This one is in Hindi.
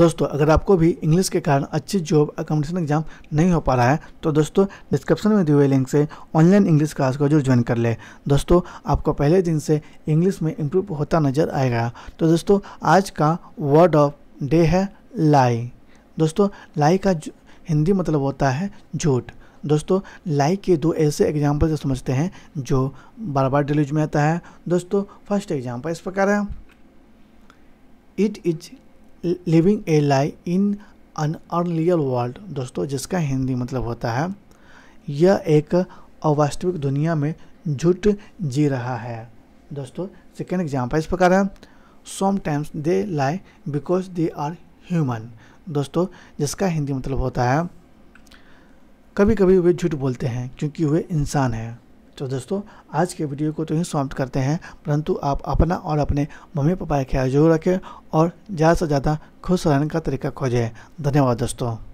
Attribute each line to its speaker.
Speaker 1: दोस्तों अगर आपको भी इंग्लिश के कारण अच्छी जॉब अकोमोडेशन एग्जाम नहीं हो पा रहा है तो दोस्तों डिस्क्रिप्शन में दिए हुए लिंक से ऑनलाइन इंग्लिश क्लास को जरूर ज्वाइन कर ले दोस्तों आपको पहले दिन से इंग्लिश में इम्प्रूव होता नजर आएगा तो दोस्तों आज का वर्ड ऑफ डे है लाई दोस्तों लाई का हिंदी मतलब होता है झूठ दोस्तों लाई के दो ऐसे एग्जाम्पल से समझते हैं जो बार बार डिलीज में आता है दोस्तों फर्स्ट एग्जाम्पल इस प्रकार है it is living a lie in an unreal world दोस्तों जिसका हिंदी मतलब होता है यह एक अवास्तविक दुनिया में झूठ जी रहा है दोस्तों सेकेंड एग्जाम्पल इस प्रकार है times they lie because they are human दोस्तों जिसका हिंदी मतलब होता है कभी कभी वे झूठ बोलते हैं क्योंकि वे इंसान हैं तो दोस्तों आज के वीडियो को तो ही समाप्त करते हैं परंतु आप अपना और अपने मम्मी पापा का ख्याल जरूर रखें और ज़्यादा से ज़्यादा खुश रहने का तरीका खोजें धन्यवाद दोस्तों